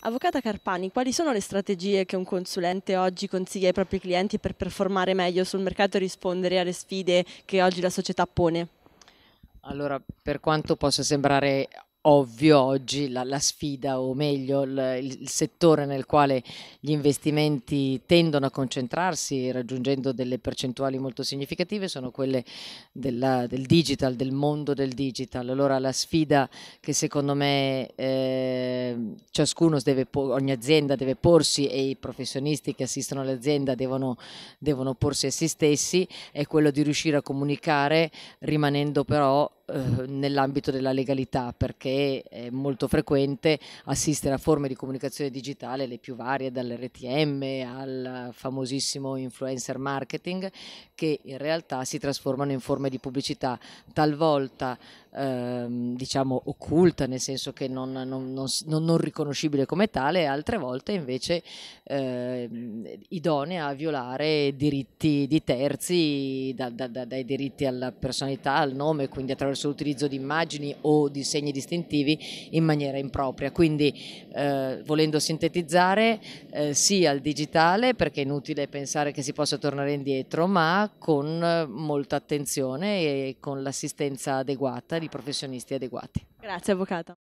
Avvocata Carpani, quali sono le strategie che un consulente oggi consiglia ai propri clienti per performare meglio sul mercato e rispondere alle sfide che oggi la società pone? Allora, per quanto possa sembrare ovvio oggi la, la, sfida o meglio il, il, settore nel quale gli investimenti tendono a concentrarsi raggiungendo delle percentuali molto significative sono quelle della, del digital, del mondo del digital. Allora la sfida che secondo me eh, Ehm, ciascuno deve, ogni azienda deve porsi e i professionisti che assistono all'azienda devono, devono porsi a se stessi, è quello di riuscire a comunicare rimanendo però eh, nell'ambito della legalità perché è molto frequente assistere a forme di comunicazione digitale le più varie dall'RTM al famosissimo influencer marketing che in realtà si trasformano in forme di pubblicità talvolta ehm, diciamo occulta, nel senso che non, non, non, non, riconoscibile come tale, e altre volte invece ehm, idonea a violare diritti di terzi, da, da, da, dai diritti alla personalità, al nome, quindi attraverso l'utilizzo di immagini o di segni distintivi in maniera impropria. Quindi eh, volendo sintetizzare, eh, sì al digitale, perché è inutile pensare che si possa tornare indietro, ma con molta attenzione e con l'assistenza adeguata i professionisti adeguati. Grazie Avvocato.